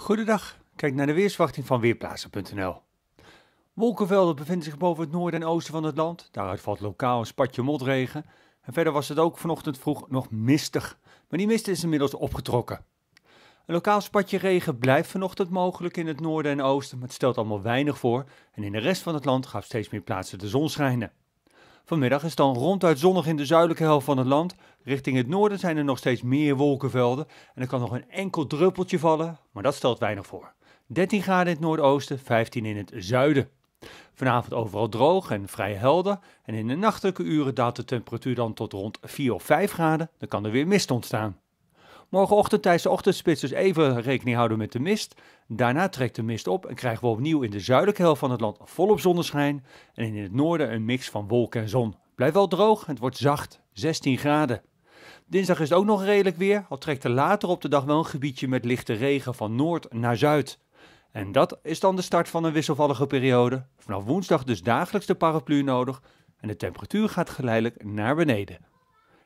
Goedendag, kijk naar de weersverwachting van Weerplaatsen.nl. Wolkenvelden bevinden zich boven het noorden en oosten van het land. Daaruit valt lokaal een spatje motregen. En verder was het ook vanochtend vroeg nog mistig. Maar die mist is inmiddels opgetrokken. Een lokaal spatje regen blijft vanochtend mogelijk in het noorden en oosten, maar het stelt allemaal weinig voor. En in de rest van het land gaat steeds meer plaatsen de zon schijnen. Vanmiddag is het dan ronduit zonnig in de zuidelijke helft van het land. Richting het noorden zijn er nog steeds meer wolkenvelden. En er kan nog een enkel druppeltje vallen, maar dat stelt weinig voor. 13 graden in het noordoosten, 15 in het zuiden. Vanavond overal droog en vrij helder. En in de nachtelijke uren daalt de temperatuur dan tot rond 4 of 5 graden. Dan kan er weer mist ontstaan. Morgenochtend tijdens de ochtendspits dus even rekening houden met de mist. Daarna trekt de mist op en krijgen we opnieuw in de zuidelijke helft van het land volop zonneschijn. En in het noorden een mix van wolken en zon. Blijft wel droog, het wordt zacht, 16 graden. Dinsdag is het ook nog redelijk weer, al trekt er later op de dag wel een gebiedje met lichte regen van noord naar zuid. En dat is dan de start van een wisselvallige periode. Vanaf woensdag dus dagelijks de paraplu nodig en de temperatuur gaat geleidelijk naar beneden.